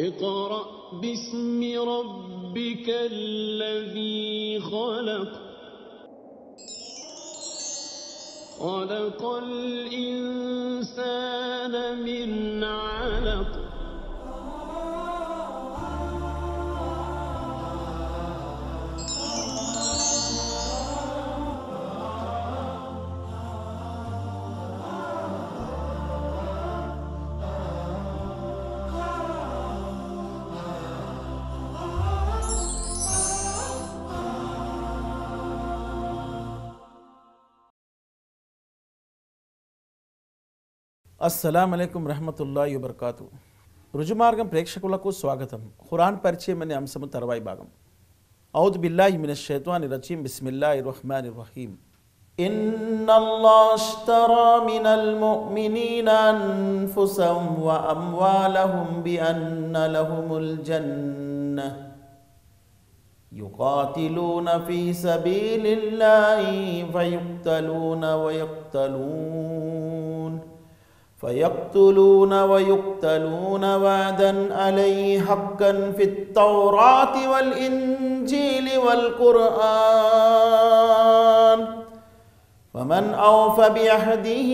اقرأ باسم ربك الذي خلق خلق الإنسان من అస్సలం అయికం రహమతుల్లా యుబర్కాతు రుజుమార్గం ప్రేక్షకులకు స్వాగతం ఖురాన్ పరిచయం అనే అంశము తర్వాయి భాగం ఔద్ బిల్లాహి మిన షైతాని రచీం బిస్మిల్లాహి రహమాని రహీం إن الله اشترى من المؤمنين أنفسهم وأموالهم بأن لهم الجنة يقاتلون في سبيل الله فيقتلون ويقتلون فيقتلون ويقتلون وعدا عليه حقا في التوراة والإنجيل والقرآن ومن أوفى بعهده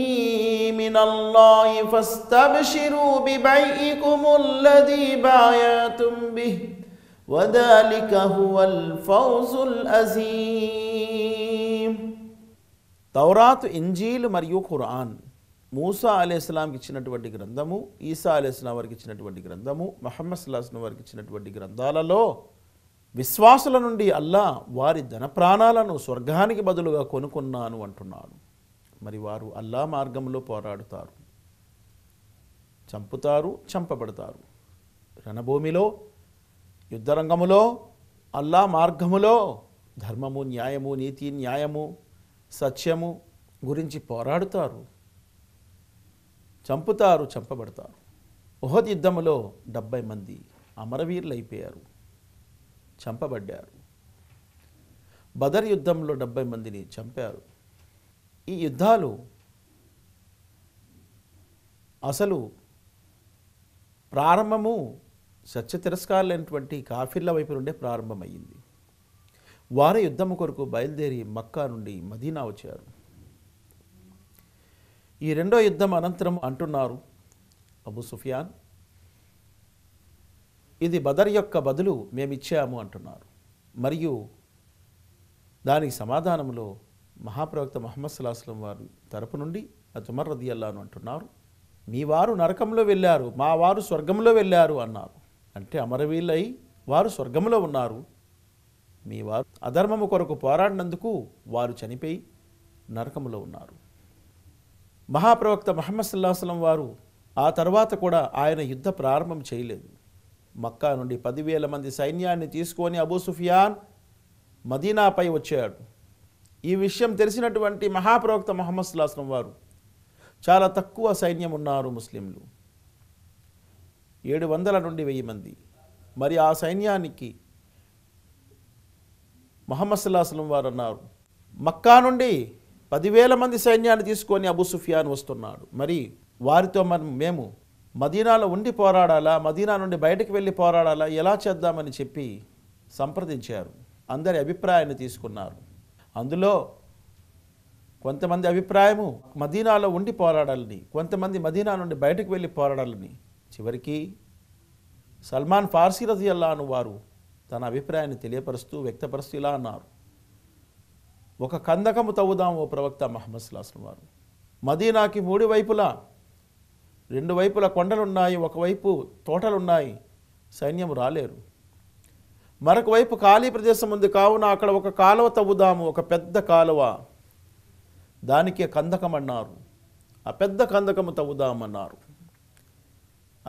من الله فاستبشروا ببيعكم الذي بايعتم به وذلك هو الفوز العظيم توراة إنجيل مريو قرآن మూసా ఇస్లాంకి ఇచ్చినటువంటి గ్రంథము ఈసా ఇస్లాం వారికి ఇచ్చినటువంటి గ్రంథము మహమ్మద్ సలాస్లం వారికి ఇచ్చినటువంటి గ్రంథాలలో విశ్వాసుల నుండి అల్లా వారి ధన ప్రాణాలను స్వర్గానికి బదులుగా కొనుక్కున్నాను అంటున్నాను మరి వారు అల్లా మార్గంలో పోరాడుతారు చంపుతారు చంపబడతారు రణభూమిలో యుద్ధరంగములో అల్లా మార్గములో ధర్మము న్యాయము నీతి న్యాయము సత్యము గురించి పోరాడుతారు చంపుతారు చంపబడతారు ఉహద్ యుద్ధంలో డెబ్బై మంది అమరవీరులైపోయారు చంపబడ్డారు బదర్ యుద్ధంలో డెబ్బై మందిని చంపారు ఈ యుద్ధాలు అసలు ప్రారంభము సత్య తిరస్కారాలైనటువంటి వైపు నుండే ప్రారంభమయ్యింది వారి యుద్ధము కొరకు బయలుదేరి మక్కా నుండి మదీనా వచ్చారు ఈ రెండో యుద్ధం అనంతరం అంటున్నారు అబు సుఫియాన్ ఇది బదర్ యొక్క బదులు మేమిచ్చాము అంటున్నారు మరియు దానికి సమాధానంలో మహాప్రవక్త మహమ్మద్ సలాహస్లం వారి తరపు నుండి అజమర్ రది అల్లాను అంటున్నారు మీ వారు నరకంలో వెళ్ళారు మా వారు స్వర్గంలో వెళ్ళారు అన్నారు అంటే అమరవీలై వారు స్వర్గంలో ఉన్నారు మీ వారు అధర్మము కొరకు పోరాడినందుకు వారు చనిపోయి నరకంలో ఉన్నారు మహాప్రవక్త మహమ్మద్ సుల్లాహస్లం వారు ఆ తర్వాత కూడా ఆయన యుద్ధ ప్రారంభం చేయలేదు మక్కా నుండి పదివేల మంది సైన్యాన్ని తీసుకొని అబూ సుఫియాన్ మదీనాపై వచ్చాడు ఈ విషయం తెలిసినటువంటి మహాప్రవక్త మహమ్మద్ సుల్లాహస్లం వారు చాలా తక్కువ సైన్యం ఉన్నారు ముస్లింలు ఏడు వందల నుండి వెయ్యి మంది మరి ఆ సైన్యానికి మహమ్మద్ సుల్లాహస్లం వారు అన్నారు మక్కా నుండి పదివేల మంది సైన్యాన్ని తీసుకొని అబు సుఫియాన్ వస్తున్నాడు మరి వారితో మనం మేము మదీనాలో ఉండి పోరాడాలా మదీనా నుండి బయటకు వెళ్ళి పోరాడాలా ఎలా చేద్దామని చెప్పి సంప్రదించారు అందరి అభిప్రాయాన్ని తీసుకున్నారు అందులో కొంతమంది అభిప్రాయము మదీనాలో ఉండి పోరాడాలని కొంతమంది మదీనా నుండి బయటకు వెళ్ళి పోరాడాలని చివరికి సల్మాన్ ఫార్సీ రజియల్లాను వారు తన అభిప్రాయాన్ని తెలియపరుస్తూ వ్యక్తపరుస్తూ ఇలా అన్నారు ఒక కందకము తవ్వుదాం ఓ ప్రవక్త మహమ్మద్ సులాసం వారు మదీనాకి మూడు వైపులా రెండు వైపుల కొండలున్నాయి ఒకవైపు తోటలున్నాయి సైన్యం రాలేరు మరొక వైపు ఖాళీ ప్రదేశం ఉంది కావున అక్కడ ఒక కాలువ తవ్వుదాము ఒక పెద్ద కాలువ దానికే కందకం అన్నారు ఆ పెద్ద కందకము తవ్వుదామన్నారు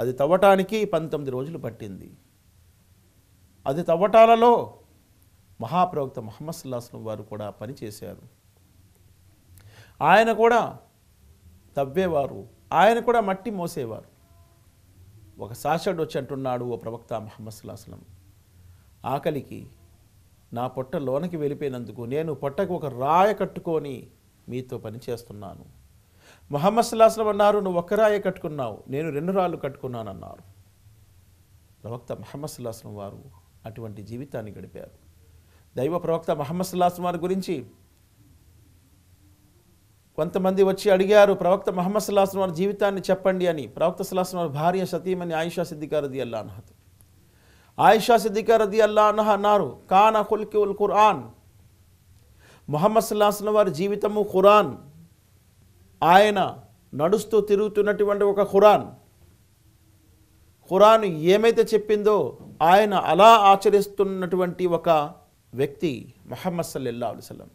అది తవ్వటానికి పంతొమ్మిది రోజులు పట్టింది అది తవ్వటాలలో మహాప్రవక్త మహమ్మద్ సుల్లాస్లం వారు కూడా పనిచేశారు ఆయన కూడా తవ్వేవారు ఆయన కూడా మట్టి మోసేవారు ఒక సాషడు వచ్చి అంటున్నాడు ఓ ప్రవక్త మహమ్మద్ సుల్లాస్లం ఆకలికి నా పొట్ట లోనకి వెళ్ళిపోయినందుకు నేను పొట్టకు ఒక రాయ కట్టుకొని మీతో పనిచేస్తున్నాను మహమ్మద్ సుల్లాస్లం అన్నారు నువ్వు ఒక రాయ కట్టుకున్నావు నేను రెండు రాళ్ళు కట్టుకున్నానన్నారు ప్రవక్త మహమ్మద్ సుల్లాస్లం వారు అటువంటి జీవితాన్ని గడిపారు దైవ ప్రవక్త మహమ్మద్ వారి గురించి కొంతమంది వచ్చి అడిగారు ప్రవక్త మహమ్మద్ సుల్లాహం వారి జీవితాన్ని చెప్పండి అని ప్రవక్త సుల్లాహం వారి భార్య సతీమని ఆయిషా సిద్దికారు రది అల్లా అనహత్ ఆయిషా సిద్దికార్ రది అల్లా అనహ అన్నారు కాన హుల్కి ఉల్ ఖురాన్ మొహమ్మద్ సుల్లాహం వారి జీవితము ఖురాన్ ఆయన నడుస్తూ తిరుగుతున్నటువంటి ఒక ఖురాన్ ఖురాన్ ఏమైతే చెప్పిందో ఆయన అలా ఆచరిస్తున్నటువంటి ఒక వ్యక్తి మహమ్మద్ సల్లెల్లా అలైవలం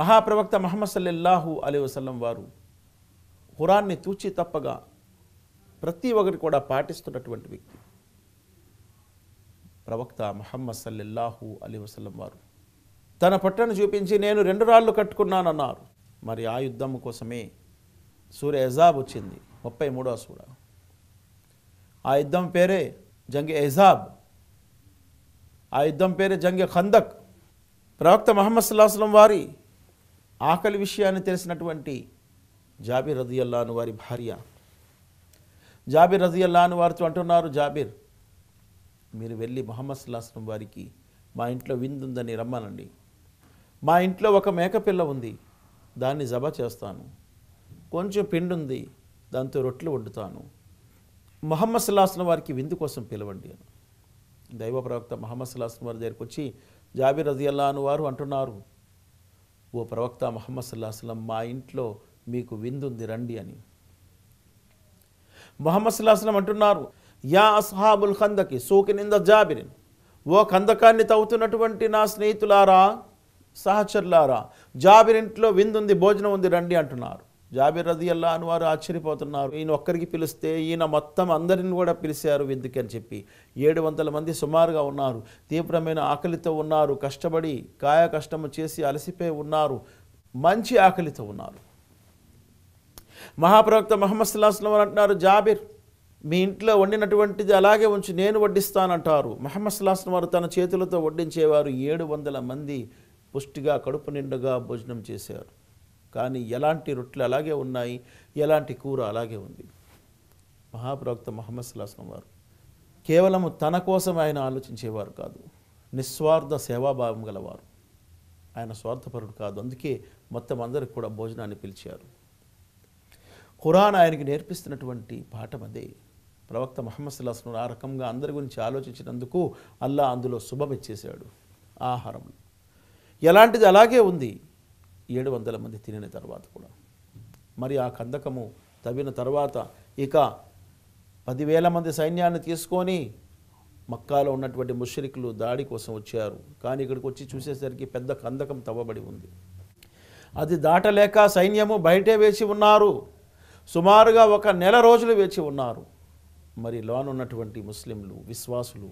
మహాప్రవక్త మహమ్మద్ సల్లెల్లాహు అలీ వసలం వారు హురాన్ని తూచి తప్పగా ప్రతి ఒక్కరి కూడా పాటిస్తున్నటువంటి వ్యక్తి ప్రవక్త మహమ్మద్ సల్లెల్లాహు అలీ వసలం వారు తన పట్టను చూపించి నేను రెండు రాళ్ళు కట్టుకున్నానన్నారు మరి ఆ యుద్ధం కోసమే సూర్య ఎజాబ్ వచ్చింది ముప్పై మూడో సూడ ఆ యుద్ధం పేరే జంగ్ ఎజాబ్ ఆ యుద్ధం పేరే జంగ ఖందక్ ప్రవక్త మహమ్మద్ సుల్లాహస్లం వారి ఆకలి విషయాన్ని తెలిసినటువంటి జాబిర్ రజియల్లాను వారి భార్య జాబిర్ రజియల్లాను వారితో అంటున్నారు జాబిర్ మీరు వెళ్ళి మహమ్మద్ సుల్లాహస్లం వారికి మా ఇంట్లో విందుందని రమ్మనండి మా ఇంట్లో ఒక మేకపిల్ల ఉంది దాన్ని జబా చేస్తాను కొంచెం పిండు ఉంది దాంతో రొట్టెలు వండుతాను మొహమ్మద్ సుల్లాహస్లం వారికి విందు కోసం పిలవండి అని దైవ ప్రవక్త మహమ్మద్ సుల్లాహం వారి దగ్గరికి వచ్చి జాబిర్ అని వారు అంటున్నారు ఓ ప్రవక్త మహమ్మద్ సుల్లాహం మా ఇంట్లో మీకు విందుంది రండి అని మొహమ్మద్ సుల్లాహం అంటున్నారు యా అస్హాబుల్ ఖందకి నింద జాబిరిన్ ఓ కందకాన్ని తవ్వుతున్నటువంటి నా స్నేహితులారా సహచరులారా జాబిరింట్లో విందుంది భోజనం ఉంది రండి అంటున్నారు జాబిర్ రది అల్లా అని వారు ఆశ్చర్యపోతున్నారు ఈయన ఒక్కరికి పిలిస్తే ఈయన మొత్తం అందరిని కూడా పిలిచారు విందుకి అని చెప్పి ఏడు వందల మంది సుమారుగా ఉన్నారు తీవ్రమైన ఆకలితో ఉన్నారు కష్టపడి కాయ కష్టము చేసి అలసిపోయి ఉన్నారు మంచి ఆకలితో ఉన్నారు మహాప్రవక్త మహమ్మద్ సుల్లాహస్లం అంటున్నారు జాబిర్ మీ ఇంట్లో వండినటువంటిది అలాగే ఉంచి నేను వడ్డిస్తానంటారు మహమ్మద్ సుల్లాహస్లం వారు తన చేతులతో వడ్డించేవారు ఏడు వందల మంది పుష్టిగా కడుపు నిండుగా భోజనం చేశారు కానీ ఎలాంటి రొట్టెలు అలాగే ఉన్నాయి ఎలాంటి కూర అలాగే ఉంది మహాప్రవక్త మహమ్మద్ సులాసం వారు కేవలం తన కోసం ఆయన ఆలోచించేవారు కాదు నిస్వార్థ సేవాభావం గలవారు ఆయన స్వార్థపరుడు కాదు అందుకే మొత్తం అందరికి కూడా భోజనాన్ని పిలిచారు ఖురాన్ ఆయనకి నేర్పిస్తున్నటువంటి పాఠం అదే ప్రవక్త మహమ్మద్ సుల్లాస్ను ఆ రకంగా అందరి గురించి ఆలోచించినందుకు అల్లా అందులో శుభమిచ్చేశాడు ఆహారం ఎలాంటిది అలాగే ఉంది ఏడు వందల మంది తినిన తర్వాత కూడా మరి ఆ కందకము తవ్విన తర్వాత ఇక పదివేల మంది సైన్యాన్ని తీసుకొని మక్కాలో ఉన్నటువంటి ముషరికులు దాడి కోసం వచ్చారు కానీ ఇక్కడికి వచ్చి చూసేసరికి పెద్ద కందకం తవ్వబడి ఉంది అది దాటలేక సైన్యము బయటే వేచి ఉన్నారు సుమారుగా ఒక నెల రోజులు వేచి ఉన్నారు మరి లోనున్నటువంటి ముస్లింలు విశ్వాసులు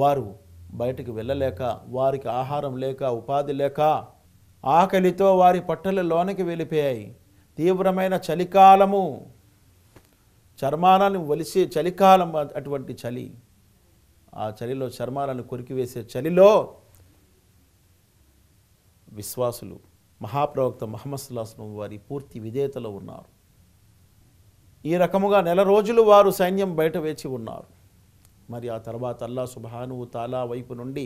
వారు బయటకు వెళ్ళలేక వారికి ఆహారం లేక ఉపాధి లేక ఆకలితో వారి పట్టలు లోనికి వెళ్ళిపోయాయి తీవ్రమైన చలికాలము చర్మాలను వలిసే చలికాలం అటువంటి చలి ఆ చలిలో చర్మాలను కొరికివేసే చలిలో విశ్వాసులు మహాప్రవక్త మహమ్మద్ వారి పూర్తి విధేయతలో ఉన్నారు ఈ రకముగా నెల రోజులు వారు సైన్యం బయట వేచి ఉన్నారు మరి ఆ తర్వాత అల్లా సుబాను తాలా వైపు నుండి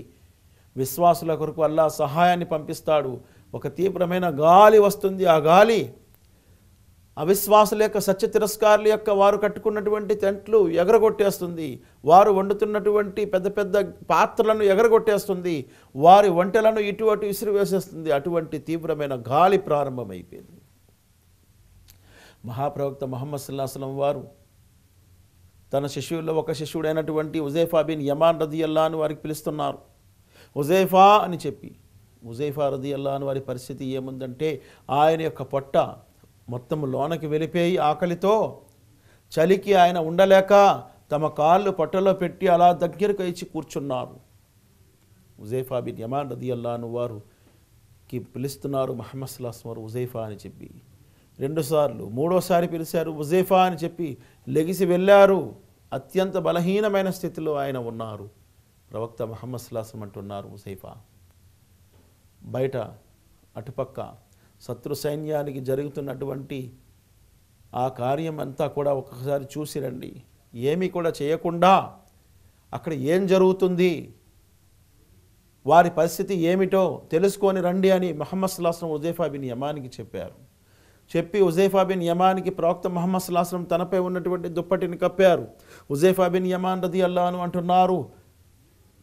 విశ్వాసుల కొరకు అల్లా సహాయాన్ని పంపిస్తాడు ఒక తీవ్రమైన గాలి వస్తుంది ఆ గాలి అవిశ్వాసుల యొక్క సత్య తిరస్కారుల యొక్క వారు కట్టుకున్నటువంటి టెంట్లు ఎగరగొట్టేస్తుంది వారు వండుతున్నటువంటి పెద్ద పెద్ద పాత్రలను ఎగరగొట్టేస్తుంది వారి వంటలను ఇటు అటు విసిరివేసేస్తుంది అటువంటి తీవ్రమైన గాలి ప్రారంభమైపోయింది మహాప్రవక్త మహమ్మద్ సుల్లాహలం వారు తన శిష్యుల్లో ఒక శిష్యుడైనటువంటి ఉజేఫా బిన్ యమాన్ రదియల్లా అని వారికి పిలుస్తున్నారు ఉజేఫా అని చెప్పి ముజైఫారది అల్లాను వారి పరిస్థితి ఏముందంటే ఆయన యొక్క పొట్ట మొత్తం లోనకి వెళ్ళిపోయి ఆకలితో చలికి ఆయన ఉండలేక తమ కాళ్ళు పొట్టలో పెట్టి అలా దగ్గరకు ఇచ్చి కూర్చున్నారు ఉజైఫా బిన్ యమాన్ రది అల్లాను వారుకి పిలుస్తున్నారు మహమ్మద్ వారు ఉజైఫా అని చెప్పి రెండుసార్లు మూడోసారి పిలిచారు ఉజైఫా అని చెప్పి లెగిసి వెళ్ళారు అత్యంత బలహీనమైన స్థితిలో ఆయన ఉన్నారు ప్రవక్త మహమ్మద్ అంటున్నారు ఉజైఫా బయట అటుపక్క శత్రు సైన్యానికి జరుగుతున్నటువంటి ఆ కార్యం అంతా కూడా ఒక్కసారి చూసిరండి ఏమీ కూడా చేయకుండా అక్కడ ఏం జరుగుతుంది వారి పరిస్థితి ఏమిటో తెలుసుకొని రండి అని మహమ్మద్ సులాస్లం ఉజైఫా బిన్ యమానికి చెప్పారు చెప్పి ఉజైఫా బిన్ యమానికి ప్రవక్త మహమ్మద్ సులాస్లం తనపై ఉన్నటువంటి దుప్పటిని కప్పారు ఉజైఫా బిన్ యమాన్ రది అల్లాను అంటున్నారు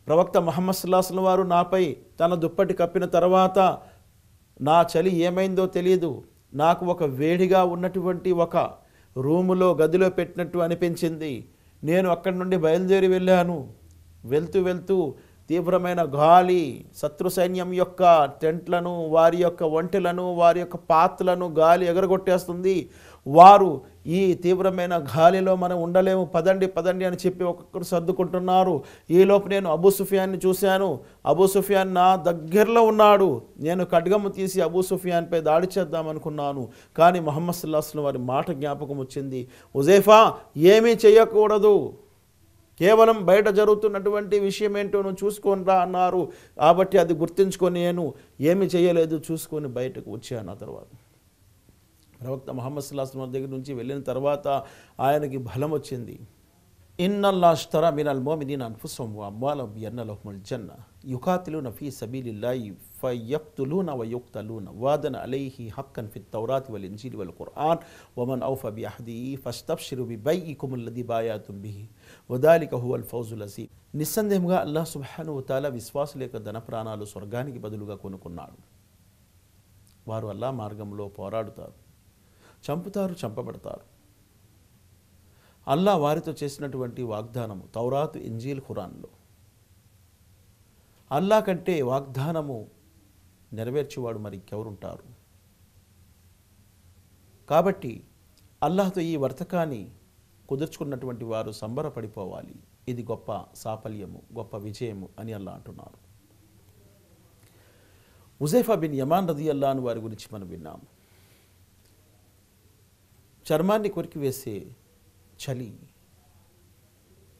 ప్రవక్త మహమ్మద్ సుల్లాహస్లం వారు నాపై తన దుప్పటి కప్పిన తర్వాత నా చలి ఏమైందో తెలియదు నాకు ఒక వేడిగా ఉన్నటువంటి ఒక రూములో గదిలో పెట్టినట్టు అనిపించింది నేను అక్కడి నుండి బయలుదేరి వెళ్ళాను వెళ్తూ వెళ్తూ తీవ్రమైన గాలి శత్రు సైన్యం యొక్క టెంట్లను వారి యొక్క ఒంటెలను వారి యొక్క పాత్రలను గాలి ఎగరగొట్టేస్తుంది వారు ఈ తీవ్రమైన గాలిలో మనం ఉండలేము పదండి పదండి అని చెప్పి ఒక్కొక్కరు సర్దుకుంటున్నారు ఈలోపు నేను అబూ సుఫియాన్ని చూశాను అబూ సుఫియాన్ నా దగ్గరలో ఉన్నాడు నేను ఖడ్గమ్మ తీసి అబూ సుఫియాన్పై దాడి చేద్దామనుకున్నాను కానీ మొహమ్మద్ సుల్లాస్లం వారి మాట జ్ఞాపకం వచ్చింది ఉజేఫా ఏమీ చేయకూడదు కేవలం బయట జరుగుతున్నటువంటి విషయం ఏంటో నువ్వు చూసుకొని రా అన్నారు కాబట్టి అది గుర్తుంచుకొని నేను ఏమి చేయలేదు చూసుకొని బయటకు వచ్చాను ఆ తర్వాత ప్రవక్త మహమ్మద్ సుల్లాహం దగ్గర నుంచి వెళ్ళిన తర్వాత ఆయనకి బలం వచ్చింది ఇన్నల్లాష్టరా మినల్ మోమినీన్ అన్ఫుసం అమ్మాల ఎన్నలహ్మల్ జన్న యుకాతిలు నఫీ సబీలిల్లాయి ఫయక్తులూన వయుక్తలూన వాదన అలైహి హక్కన్ ఫిత్ తౌరాతి వల్ ఇంజీలి వల్ ఖుర్ఆన్ వమన్ ఔఫ బి అహదీ ఫస్టబ్షిరు బి బైయికుమ్ అల్లది బాయాతుం బిహి వదాలిక హువల్ ఫౌజుల్ అజీమ్ నిస్సందేహంగా అల్లాహ్ సుబ్హాను తాలా విశ్వాసుల యొక్క ధన ప్రాణాలు స్వర్గానికి బదులుగా కొనుక్కున్నాడు వారు అల్లా మార్గంలో పోరాడుతారు చంపుతారు చంపబడతారు అల్లా వారితో చేసినటువంటి వాగ్దానము తౌరాత్ ఇంజీల్ ఖురాన్లో అల్లా కంటే వాగ్దానము నెరవేర్చేవాడు మరి ఇంకెవరుంటారు కాబట్టి అల్లాహతో ఈ వర్తకాన్ని కుదుర్చుకున్నటువంటి వారు సంబరపడిపోవాలి ఇది గొప్ప సాఫల్యము గొప్ప విజయము అని అల్లా అంటున్నారు హుజైఫా బిన్ యమాన్ రదియల్లాను వారి గురించి మనం విన్నాము చర్మాన్ని కొరికి వేసే చలి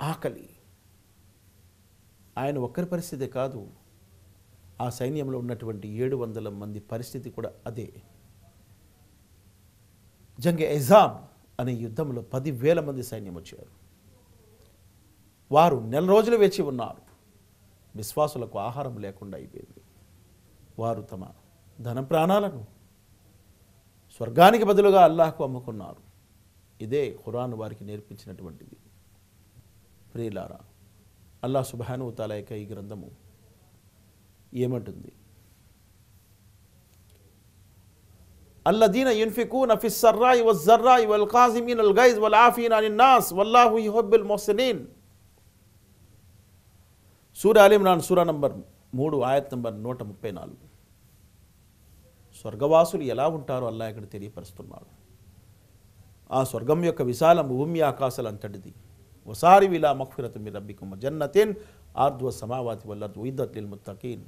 ఆకలి ఆయన ఒక్కరి పరిస్థితి కాదు ఆ సైన్యంలో ఉన్నటువంటి ఏడు వందల మంది పరిస్థితి కూడా అదే జంగ ఎజామ్ అనే యుద్ధంలో పదివేల మంది సైన్యం వచ్చారు వారు నెల రోజులు వేచి ఉన్నారు విశ్వాసులకు ఆహారం లేకుండా అయిపోయింది వారు తమ ధన ప్రాణాలను స్వర్గానికి బదులుగా అల్లాహకు అమ్ముకున్నారు ఇదే ఖురాన్ వారికి నేర్పించినటువంటిది ప్రియులారా అల్లా సుబానుతాల యొక్క ఈ గ్రంథము ఏమంటుంది అల్లదీన యున్ఫికు నఫిస్సర్రాయి జర్రా ఇవల్ కాజిమీన్ అల్ గైజ్ వల్ ఆఫీన్ అని నాస్ వల్లాహు యుహబ్బుల్ మొహసినీన్ సూర్య నాన్ సూరా నంబర్ మూడు ఆయత్ నంబర్ నూట ముప్పై నాలుగు స్వర్గవాసులు ఎలా ఉంటారో అల్లా ఇక్కడ తెలియపరుస్తున్నాడు ఆ స్వర్గం యొక్క విశాల భూమి ఆకాశాలు అంతటిది ఒకసారి విలా మక్ఫిరత మీ రబ్బికుమ జన్నతేన్ ఆర్ధ్వ సమావాతి వల్ల ఉయిదత్ ముత్తకీన్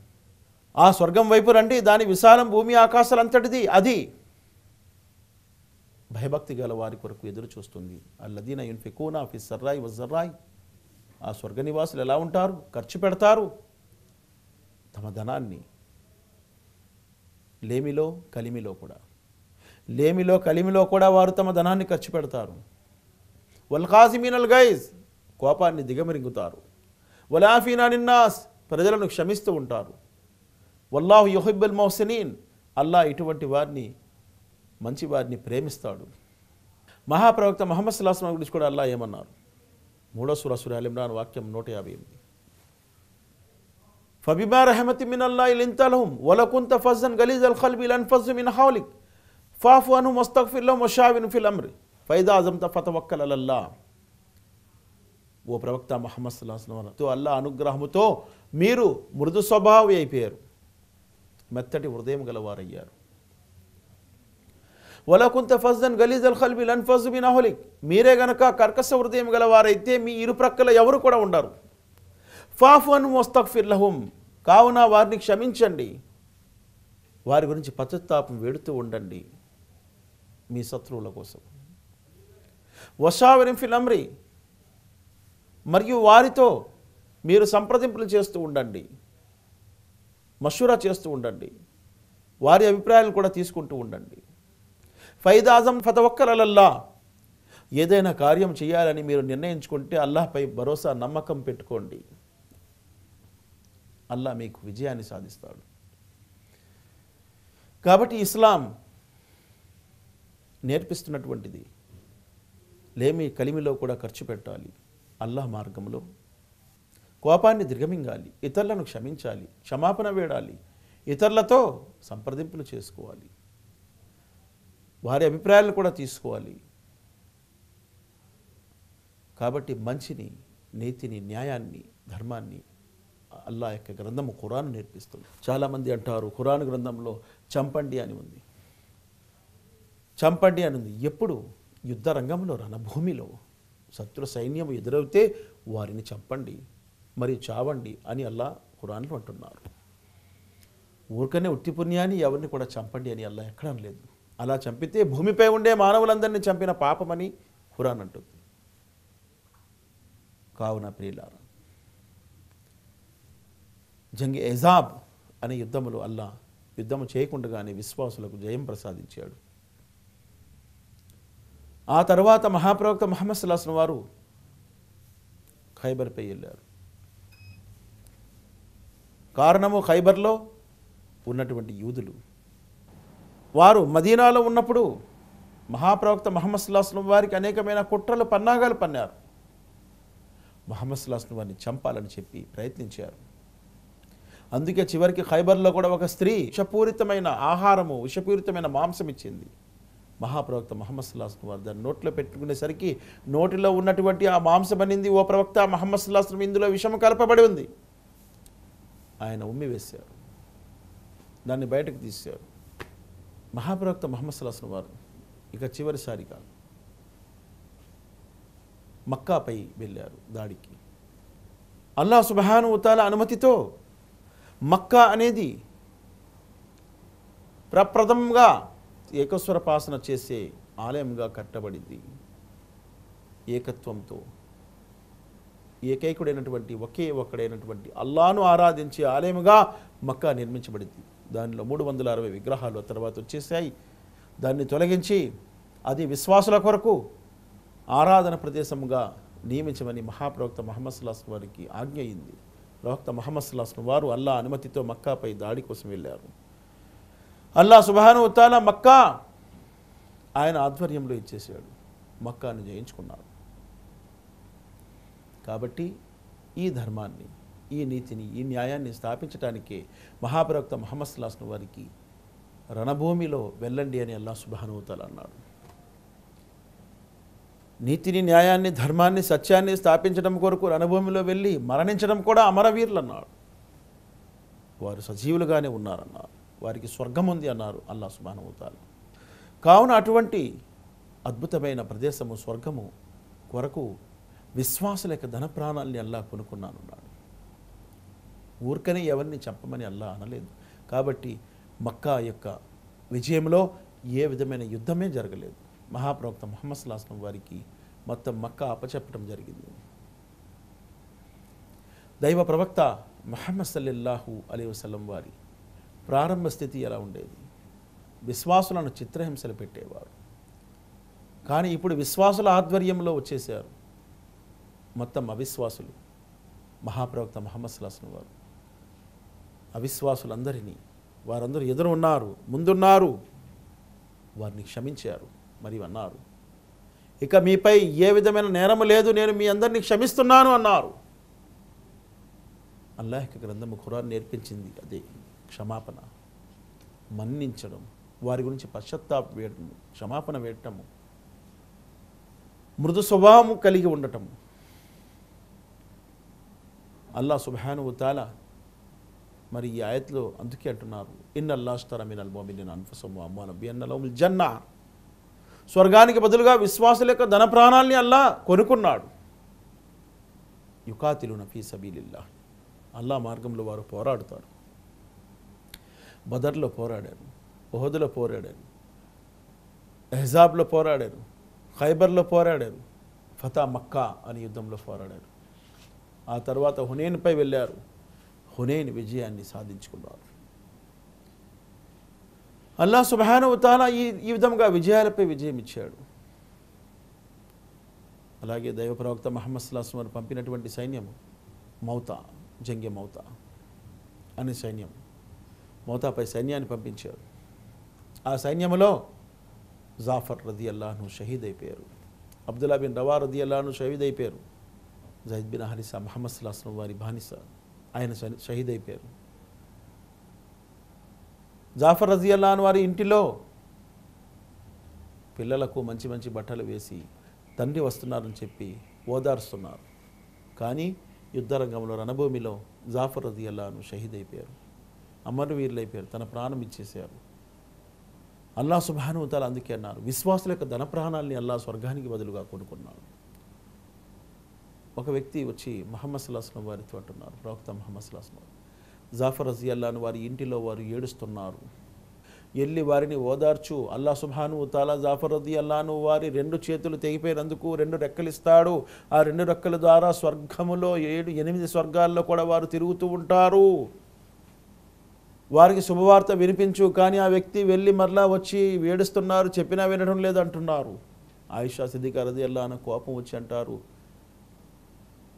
ఆ స్వర్గం వైపు రండి దాని విశాలం భూమి ఆకాశాలు అంతటిది అది భయభక్తి గల వారి కొరకు ఎదురు చూస్తుంది అల్లదీన యున్ఫికూనా ఫిస్ సర్రాయి వజర్రాయి ఆ స్వర్గ నివాసులు ఎలా ఉంటారు ఖర్చు పెడతారు తమ ధనాన్ని లేమిలో కలిమిలో కూడా లేమిలో కలిమిలో కూడా వారు తమ ధనాన్ని ఖర్చు పెడతారు వల్కాసిమీనల్ గైజ్ కోపాన్ని దిగమరింగుతారు వలాఫీనా నిన్నాస్ ప్రజలను క్షమిస్తూ ఉంటారు వల్లాహు యుహబ్బుల్ మోహసనీన్ అల్లా ఇటువంటి వారిని మంచి వారిని ప్రేమిస్తాడు మహాప్రవక్త మహమ్మద్ సుల్లాస్ గురించి కూడా అల్లా ఏమన్నారు మూడో సురసురాలిమ్రాన్ వాక్యం నూట యాభై ఎనిమిది فبما رحمة من الله لنت لهم ولو كنت فظا غليظ القلب لانفضوا من حولك فاعف عنهم واستغفر لهم وشاورهم في الأمر فإذا عزمت فتوكل على الله ఓ ప్రవక్త మహమ్మద్ సుల్లాహస్లంతో అల్లా అనుగ్రహముతో మీరు మృదు స్వభావి అయిపోయారు మెత్తటి హృదయం గలవారయ్యారు వలకుంత ఫజ్దన్ గలీజ్ అల్ ఖల్బిల్ అన్ఫజ్ బిన్ అహ్లిక్ మీరే గనక కర్కశ హృదయం గలవారైతే మీ ఇరుప్రక్కల ఎవరు కూడా ఉండరు ఫాఫన్ ఫిర్లహుం కావున వారిని క్షమించండి వారి గురించి పశ్చత్తాపం వేడుతూ ఉండండి మీ శత్రువుల కోసం వసావిరిం ఫిలమ్రి మరియు వారితో మీరు సంప్రదింపులు చేస్తూ ఉండండి మషూరా చేస్తూ ఉండండి వారి అభిప్రాయాలు కూడా తీసుకుంటూ ఉండండి ఫైదాజం ఒక్కరలల్లా ఏదైనా కార్యం చేయాలని మీరు నిర్ణయించుకుంటే అల్లాహ్పై భరోసా నమ్మకం పెట్టుకోండి అల్లా మీకు విజయాన్ని సాధిస్తాడు కాబట్టి ఇస్లాం నేర్పిస్తున్నటువంటిది లేమి కలిమిలో కూడా ఖర్చు పెట్టాలి అల్లాహ్ మార్గంలో కోపాన్ని దిగమింగాలి ఇతరులను క్షమించాలి క్షమాపణ వేడాలి ఇతరులతో సంప్రదింపులు చేసుకోవాలి వారి అభిప్రాయాలను కూడా తీసుకోవాలి కాబట్టి మంచిని నీతిని న్యాయాన్ని ధర్మాన్ని అల్లా యొక్క గ్రంథము ఖురాన్ నేర్పిస్తుంది చాలామంది అంటారు ఖురాన్ గ్రంథంలో చంపండి అని ఉంది చంపండి అని ఉంది ఎప్పుడు యుద్ధ రంగంలో రణభూమిలో శత్రు సైన్యం ఎదురవుతే వారిని చంపండి మరియు చావండి అని అల్లా ఖురాన్లు అంటున్నారు ఊరికనే ఉట్టి పుణ్యాన్ని ఎవరిని కూడా చంపండి అని అల్లా ఎక్కడ లేదు అలా చంపితే భూమిపై ఉండే మానవులందరినీ చంపిన పాపమని ఖురాన్ అంటుంది కావున ప్రియులారా జంగ్ ఎజాబ్ అనే యుద్ధములు అల్లా యుద్ధము చేయకుండానే విశ్వాసులకు జయం ప్రసాదించాడు ఆ తర్వాత మహాప్రవక్త మహమ్మద్ సుల్లాసం వారు ఖైబర్పై వెళ్ళారు కారణము ఖైబర్లో ఉన్నటువంటి యూదులు వారు మదీనాలో ఉన్నప్పుడు మహాప్రవక్త మహమ్మద్ సుల్లాసం వారికి అనేకమైన కుట్రలు పన్నాగాలు పన్నారు మహమ్మద్ సుల్లాసం వారిని చంపాలని చెప్పి ప్రయత్నించారు అందుకే చివరికి ఖైబర్లో కూడా ఒక స్త్రీ విషపూరితమైన ఆహారము విషపూరితమైన మాంసం ఇచ్చింది మహాప్రవక్త మహమ్మద్ సుల్లాస్లం వారు దాన్ని నోట్లో పెట్టుకునేసరికి నోటిలో ఉన్నటువంటి ఆ మాంసం అనింది ఓ ప్రవక్త మహమ్మద్ సుల్లాస్లం ఇందులో విషము కలపబడి ఉంది ఆయన ఉమ్మి వేశారు దాన్ని బయటకు తీశారు మహాప్రవక్త మహమ్మద్ సుల్లాస్లం వారు ఇక చివరిసారి కాదు మక్కాపై వెళ్ళారు దాడికి అల్లా సుబహాను ఉతాల అనుమతితో మక్కా అనేది ప్రప్రథమంగా పాసన చేసే ఆలయంగా కట్టబడింది ఏకత్వంతో ఏకైకుడైనటువంటి ఒకే ఒక్కడైనటువంటి అల్లాను ఆరాధించే ఆలయముగా మక్కా నిర్మించబడింది దానిలో మూడు వందల అరవై విగ్రహాలు తర్వాత వచ్చేసాయి దాన్ని తొలగించి అది విశ్వాసుల కొరకు ఆరాధన ప్రదేశముగా నియమించమని మహాప్రవక్త మహమ్మద్ సుల్లాస్ వారికి ఆజ్ఞ అయింది ప్రవక్త మహమ్మద్ సుల్లాస్ వారు అల్లా అనుమతితో మక్కాపై దాడి కోసం వెళ్ళారు అల్లా సుబాను ఉత్తాల మక్కా ఆయన ఆధ్వర్యంలో ఇచ్చేసాడు మక్కాను జయించుకున్నారు కాబట్టి ఈ ధర్మాన్ని ఈ నీతిని ఈ న్యాయాన్ని స్థాపించడానికే మహాప్రవక్త మహమ్మద్ సుల్లాస్ వారికి రణభూమిలో వెళ్ళండి అని అల్లా సుబహానువతాలు అన్నాడు నీతిని న్యాయాన్ని ధర్మాన్ని సత్యాన్ని స్థాపించడం కొరకు రణభూమిలో వెళ్ళి మరణించడం కూడా అమరవీరులు అన్నాడు వారు సజీవులుగానే ఉన్నారన్నారు వారికి స్వర్గం ఉంది అన్నారు అల్లా సుబానవుతాలు కావున అటువంటి అద్భుతమైన ప్రదేశము స్వర్గము కొరకు విశ్వాసుల యొక్క ధన ప్రాణాల్ని అల్లా కొనుక్కున్నానున్నాడు ఊరికనే ఎవరిని చంపమని అల్లా అనలేదు కాబట్టి మక్కా యొక్క విజయంలో ఏ విధమైన యుద్ధమే జరగలేదు మహాప్రవక్త మొహమ్మద్ సులాస్లం వారికి మొత్తం మక్క అప్పచెప్పడం జరిగింది దైవ ప్రవక్త మహమ్మద్ సల్లెల్లాహు అలీ వసలం వారి ప్రారంభ స్థితి ఎలా ఉండేది విశ్వాసులను చిత్రహింసలు పెట్టేవారు కానీ ఇప్పుడు విశ్వాసుల ఆధ్వర్యంలో వచ్చేసారు మొత్తం అవిశ్వాసులు మహాప్రవక్త మహమ్మద్ సులాస్లం వారు అవిశ్వాసులందరినీ వారందరూ ఎదురు ఉన్నారు ముందున్నారు వారిని క్షమించారు మరి అన్నారు ఇక మీపై ఏ విధమైన నేరము లేదు నేను మీ అందరినీ క్షమిస్తున్నాను అన్నారు అల్లాహ్ గ్రంథము ఖురాన్ నేర్పించింది అదే క్షమాపణ మన్నించడం వారి గురించి పశ్చత్తాప వేయడం క్షమాపణ వేయటము మృదు స్వభావము కలిగి ఉండటము అల్లా సుబానుతాల మరి ఈ ఆయతలో అందుకే అంటున్నారు ఇన్ అల్లాస్తారా మీన్ అల్మోమిన్ అన్ఫసము అమ్మానబి అన్నలో జన్నా స్వర్గానికి బదులుగా విశ్వాసుల యొక్క ధన ప్రాణాల్ని అల్లా కొనుక్కున్నాడు యుకాతిలు నఫీ సబీలిల్లా అల్లా మార్గంలో వారు పోరాడుతారు బదర్లో పోరాడారు ఓహదులో పోరాడారు ఎహజాబ్లో పోరాడారు ఖైబర్లో పోరాడారు ఫతా మక్కా అనే యుద్ధంలో పోరాడారు ఆ తర్వాత హునేన్పై వెళ్ళారు హునేన్ విజయాన్ని సాధించుకున్నారు అల్లా సుబానుతాలా ఈ ఈ విధంగా విజయాలపై విజయం ఇచ్చాడు అలాగే దైవ ప్రవక్త మహమ్మద్ సులాస్ వారు పంపినటువంటి సైన్యం మౌతా జంగె మౌతా అనే సైన్యం మౌతాపై సైన్యాన్ని పంపించారు ఆ సైన్యంలో జాఫర్ రది అల్లాను షహీద్ అయిపోయారు అబ్దుల్లా బిన్ రవా రది అల్లాను షహీద్ అయిపోయారు జైద్ బిన్ హరిసా మహమ్మద్ సులాస్లం వారి బానిస ఆయన షహీద్ అయిపోయారు జాఫర్ రజియల్లాన్ వారి ఇంటిలో పిల్లలకు మంచి మంచి బట్టలు వేసి తండ్రి వస్తున్నారని చెప్పి ఓదారుస్తున్నారు కానీ యుద్ధరంగంలో రణభూమిలో జాఫర్ రజియల్లాను షహీద్ అయిపోయారు అమరవీరులైపోయారు తన ప్రాణం ఇచ్చేసారు అల్లా సుభానుతాలు అందుకే అన్నారు విశ్వాసుల యొక్క ధన ప్రాణాలని అల్లా స్వర్గానికి బదులుగా కొనుక్కున్నారు ఒక వ్యక్తి వచ్చి మహమ్మద్ సుల్లాస్లం వారితో అంటున్నారు ప్రవక్త మహమ్మద్ సుల్లాస్లం వారు జాఫర్ అల్లాను వారి ఇంటిలో వారు ఏడుస్తున్నారు వెళ్ళి వారిని ఓదార్చు అల్లా సుభాను తాలా జాఫర్ రది అల్లాను వారి రెండు చేతులు తెగిపోయినందుకు రెండు రెక్కలిస్తాడు ఆ రెండు రెక్కల ద్వారా స్వర్గములో ఏడు ఎనిమిది స్వర్గాల్లో కూడా వారు తిరుగుతూ ఉంటారు వారికి శుభవార్త వినిపించు కానీ ఆ వ్యక్తి వెళ్ళి మరలా వచ్చి ఏడుస్తున్నారు చెప్పినా వినడం లేదంటున్నారు ఆయిషా సిద్దిక రది అల్లాన కోపం వచ్చి అంటారు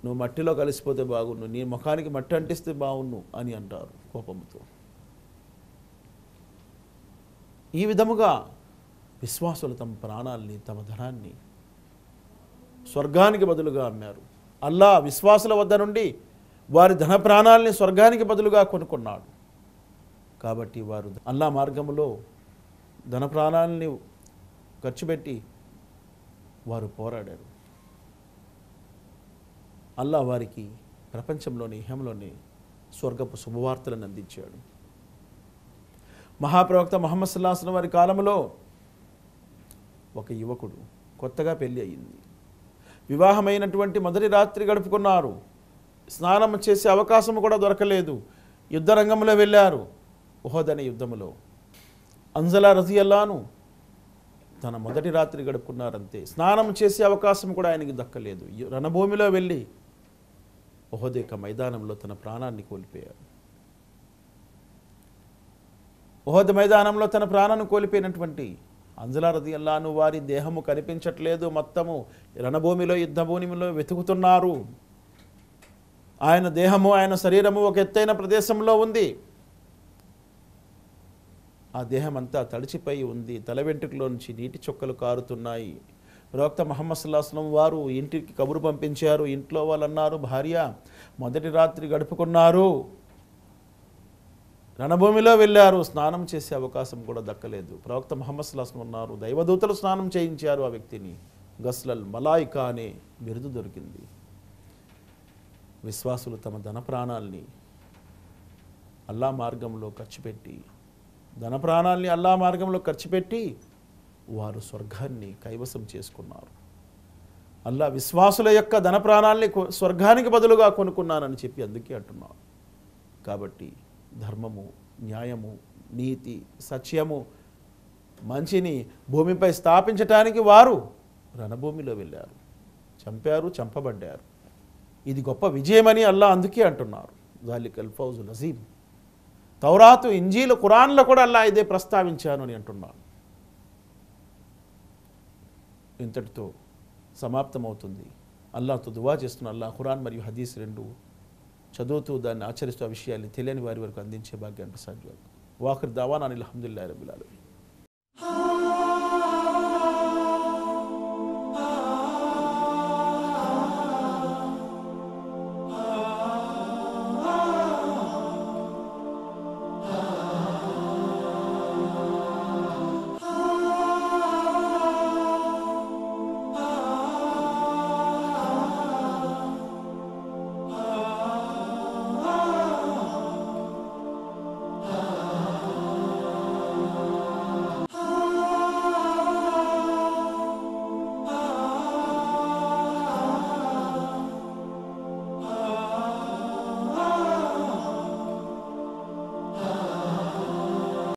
నువ్వు మట్టిలో కలిసిపోతే బాగుండు నీ ముఖానికి మట్టి అంటిస్తే బాగుండు అని అంటారు కోపంతో ఈ విధముగా విశ్వాసులు తమ ప్రాణాల్ని తమ ధనాన్ని స్వర్గానికి బదులుగా అమ్మారు అల్లా విశ్వాసుల వద్ద నుండి వారి ధన ప్రాణాలని స్వర్గానికి బదులుగా కొనుక్కున్నాడు కాబట్టి వారు అల్లా మార్గంలో ధన ప్రాణాలని ఖర్చు పెట్టి వారు పోరాడారు అల్లా వారికి ప్రపంచంలోని హేమలోని స్వర్గపు శుభవార్తలను అందించాడు మహాప్రవక్త మహమ్మద్ సుల్లాహసం వారి కాలంలో ఒక యువకుడు కొత్తగా పెళ్ళి అయింది వివాహమైనటువంటి మొదటి రాత్రి గడుపుకున్నారు స్నానం చేసే అవకాశం కూడా దొరకలేదు యుద్ధరంగంలో వెళ్ళారు ఉహోద్ అనే యుద్ధంలో అంజలా రజియల్లాను తన మొదటి రాత్రి గడుపుకున్నారంతే స్నానం చేసే అవకాశం కూడా ఆయనకి దక్కలేదు రణభూమిలో వెళ్ళి యొక్క మైదానంలో తన ప్రాణాన్ని కోల్పోయాడు ఒహోద్ మైదానంలో తన ప్రాణాన్ని కోల్పోయినటువంటి అంజలారది అల్లాను వారి దేహము కనిపించట్లేదు మొత్తము రణభూమిలో యుద్ధభూమిలో వెతుకుతున్నారు ఆయన దేహము ఆయన శరీరము ఒక ఎత్తైన ప్రదేశంలో ఉంది ఆ దేహమంతా తడిచిపోయి ఉంది తల వెంట్రుకలో నుంచి నీటి చుక్కలు కారుతున్నాయి ప్రవక్త మహమ్మద్ సుల్లాహస్లం వారు ఇంటికి కబురు పంపించారు ఇంట్లో వాళ్ళు అన్నారు భార్య మొదటి రాత్రి గడుపుకున్నారు రణభూమిలో వెళ్ళారు స్నానం చేసే అవకాశం కూడా దక్కలేదు ప్రవక్త మహమ్మద్ సుల్లాహస్లం ఉన్నారు దైవదూతలు స్నానం చేయించారు ఆ వ్యక్తిని గస్లల్ మలాయికా అనే బిరుదు దొరికింది విశ్వాసులు తమ ధన ప్రాణాల్ని అల్లా మార్గంలో ఖర్చు పెట్టి ధన ప్రాణాల్ని అల్లా మార్గంలో ఖర్చు పెట్టి వారు స్వర్గాన్ని కైవసం చేసుకున్నారు అల్లా విశ్వాసుల యొక్క ధన ప్రాణాల్ని స్వర్గానికి బదులుగా కొనుక్కున్నానని చెప్పి అందుకే అంటున్నారు కాబట్టి ధర్మము న్యాయము నీతి సత్యము మంచిని భూమిపై స్థాపించటానికి వారు రణభూమిలో వెళ్ళారు చంపారు చంపబడ్డారు ఇది గొప్ప విజయమని అల్లా అందుకే అంటున్నారు జాలికల్ ఫౌజుల్ నజీం తౌరాతు ఇంజీలు ఖురాన్లో కూడా అల్లా ఇదే ప్రస్తావించాను అని అంటున్నాను ఇంతటితో సమాప్తమవుతుంది అల్లాహతో దువా చేస్తున్న అల్లా ఖురాన్ మరియు హదీస్ రెండు చదువుతూ దాన్ని ఆచరిస్తూ ఆ విషయాల్ని తెలియని వారి వరకు అందించే భాగ్యాన్ని ప్రసాద్ వాఖర్ దావానాని అలహదుల్లా రబులాలు